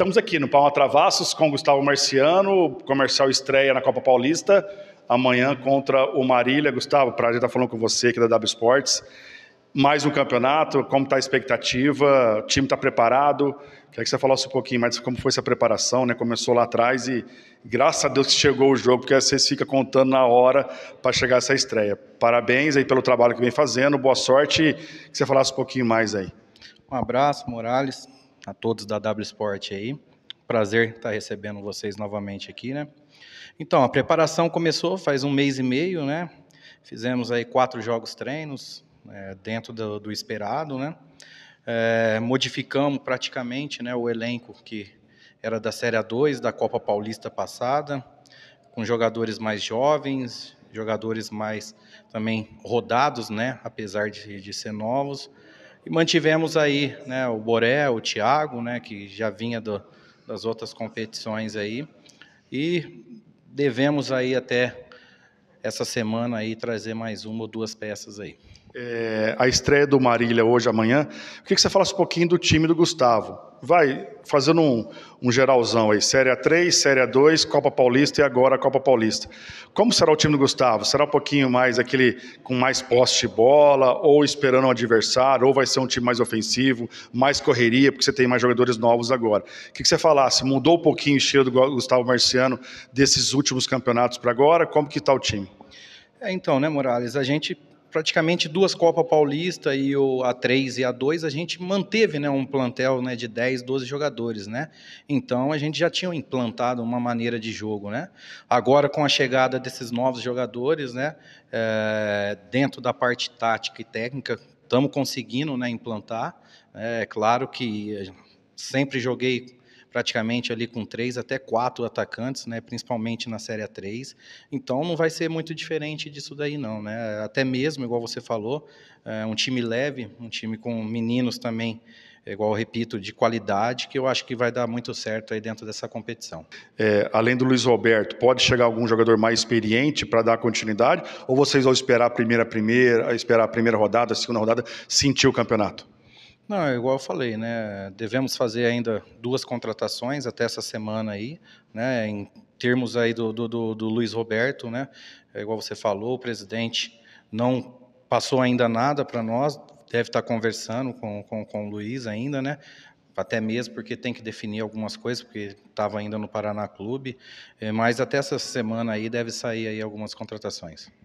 Estamos aqui no Palma Travassos com Gustavo Marciano, comercial estreia na Copa Paulista, amanhã contra o Marília. Gustavo, pra gente estar falando com você aqui da W Sports. Mais um campeonato, como está a expectativa? O time está preparado? Queria que você falasse um pouquinho mais de como foi essa preparação, né? Começou lá atrás e graças a Deus que chegou o jogo, porque vocês ficam contando na hora para chegar essa estreia. Parabéns aí pelo trabalho que vem fazendo, boa sorte. Que você falasse um pouquinho mais aí. Um abraço, Morales a todos da W Sport aí. Prazer estar recebendo vocês novamente aqui, né? Então, a preparação começou faz um mês e meio, né? Fizemos aí quatro jogos treinos é, dentro do, do, esperado, né? É, modificamos praticamente né, o elenco que era da Série A2, da Copa Paulista passada, com jogadores mais jovens, jogadores mais também rodados, né? Apesar de, de ser novos. E mantivemos aí né, o Boré, o Thiago, né, que já vinha do, das outras competições aí. E devemos aí até essa semana aí trazer mais uma ou duas peças aí é, a estreia do Marília hoje, amanhã. Eu queria que você falasse um pouquinho do time do Gustavo. Vai fazendo um, um geralzão aí. Série A3, Série A2, Copa Paulista e agora a Copa Paulista. Como será o time do Gustavo? Será um pouquinho mais aquele com mais poste de bola, ou esperando um adversário, ou vai ser um time mais ofensivo, mais correria, porque você tem mais jogadores novos agora. O que, que você falasse? Mudou um pouquinho o estilo do Gustavo Marciano desses últimos campeonatos para agora? Como que está o time? É, então, né, Morales, a gente praticamente duas Copa Paulista e o A3 e A2, a gente manteve né, um plantel né, de 10, 12 jogadores, né? Então a gente já tinha implantado uma maneira de jogo, né? Agora com a chegada desses novos jogadores, né, é, dentro da parte tática e técnica, estamos conseguindo né, implantar. É claro que eh, sempre joguei praticamente ali com três até quatro atacantes, né, principalmente na Série A3. Então não vai ser muito diferente disso daí não, né? Até mesmo, igual você falou, é um time leve, um time com meninos também é, igual repito, de qualidade, que eu acho que vai dar muito certo aí dentro dessa competição. É, além do Luiz Roberto, pode chegar algum jogador mais experiente para dar continuidade? Ou vocês vão esperar a primeira, a primeira, esperar a primeira rodada, a segunda rodada, sentir o campeonato? Não, é igual eu falei, né? Devemos fazer ainda duas contratações até essa semana aí, né? Em termos aí do, do, do Luiz Roberto, né? É igual você falou, o presidente não passou ainda nada para nós, deve estar tá conversando com, com, com o Luiz ainda, né? até mesmo porque tem que definir algumas coisas, porque estava ainda no Paraná Clube, é, mas até essa semana aí deve sair aí algumas contratações.